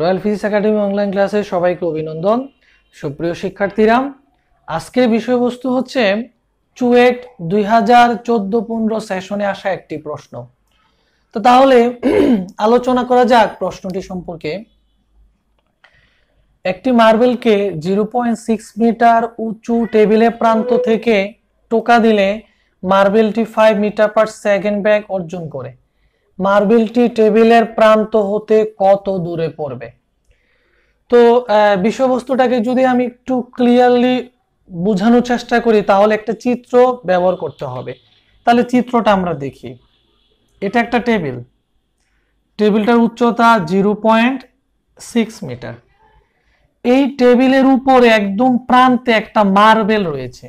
royal physics academy online ক্লাসে সবাইকে অভিনন্দন সুপ্রিয় শিক্ষার্থীরা আজকের বিষয়বস্তু হচ্ছে চুয়েট দুই হাজার চোদ্দ পনেরো সেশনে আসা একটি প্রশ্ন তো তাহলে আলোচনা করা যাক প্রশ্নটি সম্পর্কে একটি মার্বেলকে জিরো পয়েন্ট সিক্স মিটার উঁচু টেবিলের প্রান্ত থেকে টোকা দিলে মার্বেলটি ফাইভ মিটার পার সেকেন্ড ব্যাগ অর্জন করে মার্বেলটি টেবিলের প্রান্ত হতে কত দূরে পড়বে তো বিষয়বস্তুটাকে যদি আমি একটু ক্লিয়ারলি বোঝানোর চেষ্টা করি তাহলে একটা চিত্র ব্যবহার করতে হবে তাহলে চিত্রটা আমরা দেখি এটা একটা টেবিল টেবিলটার উচ্চতা জিরো পয়েন্ট সিক্স মিটার এই টেবিলের উপরে একদম প্রান্তে একটা মার্বেল রয়েছে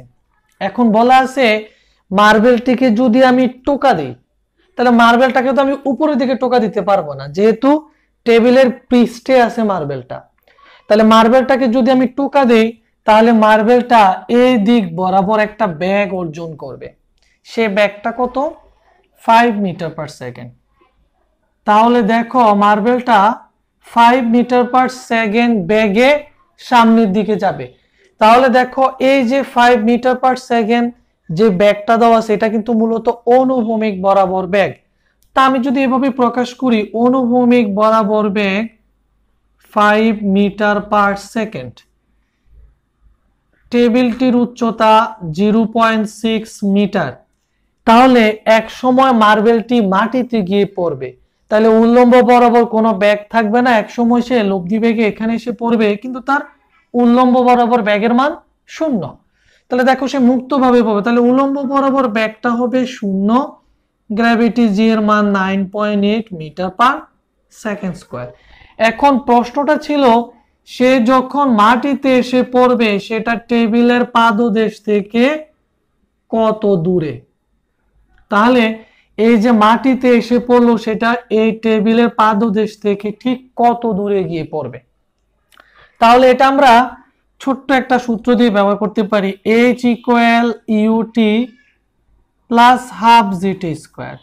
এখন বলা আছে মার্বেলটিকে যদি আমি টোকা দিই তাহলে মার্বেলটাকে তো আমি উপরের দিকে টোকা দিতে পারবো না যেহেতু টেবিলের পৃষ্ঠে আছে মার্বেলটা তাহলে মার্বেলটাকে যদি আমি টোকা দেই তাহলে মার্বেলটা এই দিক বরাবর একটা ব্যাগ অর্জন করবে সে ব্যাগটা কত ফাইভ মিটার পার সেকেন্ড তাহলে দেখো মার্বেলটা ফাইভ মিটার পার সেকেন্ড ব্যাগে সামনের দিকে যাবে তাহলে দেখো এই যে ফাইভ মিটার পার সেকেন্ড যে ব্যাগটা দেওয়া সেটা কিন্তু মূলত অনুভূমিক বরাবর ব্যাগ তা আমি যদি এভাবে প্রকাশ করি অনুভূমিক বরাবর ব্যাগ ফাইভ মিটার পার সেকেন্ড টেবিলটির উচ্চতা জিরো পয়েন্ট সিক্স মিটার তাহলে এক সময় মার্বেলটি মাটিতে গিয়ে পড়বে তাহলে উল্লম্ব বরাবর কোনো ব্যাগ থাকবে না এক সময় সে লব্ধি বেগে এখানে এসে পড়বে কিন্তু তার উল্লম্ব বরাবর ব্যাগের মান শূন্য তাহলে দেখো সে মুক্তভাবে পাবে তাহলে উলম্ব বরাবর ব্যাগটা হবে শূন্য গ্র্যাভিটি জি এর মান nine point eight metre per second square এখন প্রশ্নটা ছিল সে যখন মাটিতে এসে পড়বে সেটা টেবিলের পাদদেশ থেকে কত দূরে তাহলে এই যে মাটিতে এসে পড়লো সেটা এই টেবিলের পাদদেশ থেকে ঠিক কত দূরে গিয়ে পড়বে তাহলে এটা আমরা ছোট্ট একটা সূত্র দিয়ে ব্যবহার করতে পারি H equal ut plus half gt square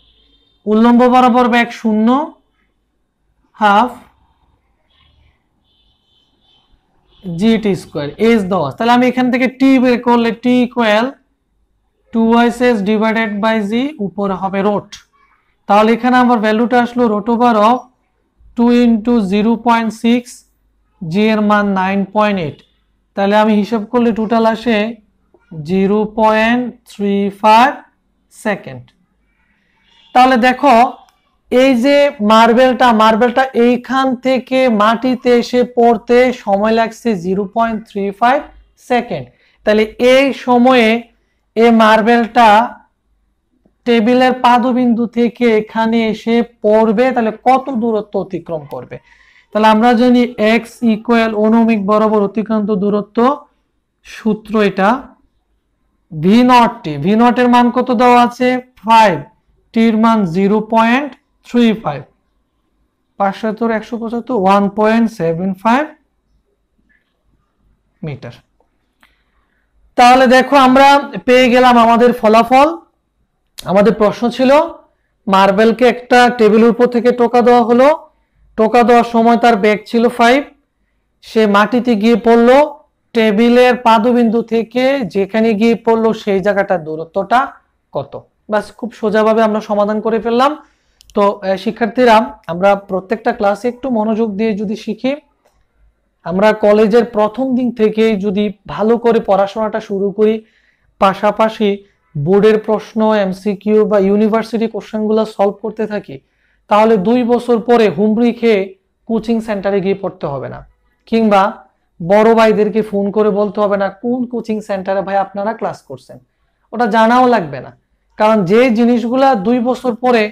উল্লম্ব বরাবর ব্যাগ শূন্য হাফ জিটি স্কোয়ার এস দশ তাহলে আমি এখান থেকে টি বের করলে টি ইকোয়াল টু ওয়াইস এস ডিভাইডেড বাই জি উপরে হবে রোট তাহলে এখানে আমার ভ্যালুটা আসলো root over of two into zero point six G এর মান নাইন পয়েন্ট এইট তাহলে আমি হিসাব করলে টোটাল আসে zero point three five second তাহলে দেখো এই যে মার্বেলটা মার্বেলটা এইখান থেকে মাটিতে এসে পড়তে সময় লাগছে zero point three five second তাহলে এই সময়ে এই মার্বেলটা টেবিলের পাদবিন্দু থেকে এখানে এসে পড়বে তাহলে কত দূরত্ব অতিক্রম করবে তাহলে আমরা জানি এক্স ইকুয়াল অনুমিক বরাবর অতিক্রান্ত দূরত্ব সূত্র এটা ভি নট ভি নটের মান কত দেওয়া আছে ফাইভ টির মান জিরো পয়েন্ট থ্রি ফাইভ পাঁচশোত্তর একশো পঁচাত্তর one point seven five metre তাহলে দেখো আমরা পেয়ে গেলাম আমাদের ফলাফল আমাদের প্রশ্ন ছিল মার্বেলকে একটা টেবিলের উপর থেকে টোকা দেওয়া হলো টোকা দেওয়ার সময় তার ব্যাগ ছিল ফাইভ সে মাটিতে গিয়ে পড়ল টেবিলের পাদবিন্দু থেকে যেখানে গিয়ে পড়লো সেই জায়গাটার দূরত্বটা কত বাস খুব সোজাভাবে আমরা সমাধান করে ফেললাম তো শিক্ষার্থীরা আমরা প্রত্যেকটা ক্লাসে একটু মনোযোগ দিয়ে যদি শিখি আমরা কলেজের প্রথম দিন থেকে যদি ভালো করে পড়াশোনাটা শুরু করি পাশাপাশি বোর্ডের প্রশ্ন এমসিকিউ বা ইউনিভার্সিটি কোশ্চেনগুলো সলভ করতে থাকি তাহলে দুই বছর পরে হুমড়ি খেয়ে কোচিং সেন্টারে গিয়ে পড়তে হবে না কিংবা বড় ভাইদেরকে ফোন করে বলতে হবে না কোন কোচিং সেন্টারে ভাই আপনারা ক্লাস করছেন ওটা জানাও লাগবে না কারণ যে জিনিসগুলা দুই বছর পরে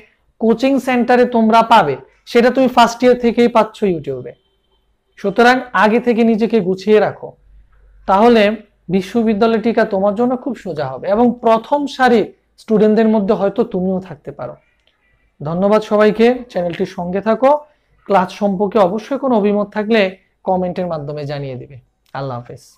কোচিং সেন্টারে তোমরা পাবে সেটা তুমি ফার্স্ট ইয়ার থেকেই পাচ্ছ ইউটিউবে সুতরাং আগে থেকে নিজেকে গুছিয়ে রাখো তাহলে বিশ্ববিদ্যালয় টিকা তোমার জন্য খুব সোজা হবে এবং প্রথম সারি স্টুডেন্টদের মধ্যে হয়তো তুমিও থাকতে পারো ধন্যবাদ সবাইকে চ্যানেলটির সঙ্গে থাকো ক্লাস সম্পর্কে অবশ্যই কোনো অভিমত থাকলে কমেন্টের মাধ্যমে জানিয়ে দিবে আল্লাহ হাফেজ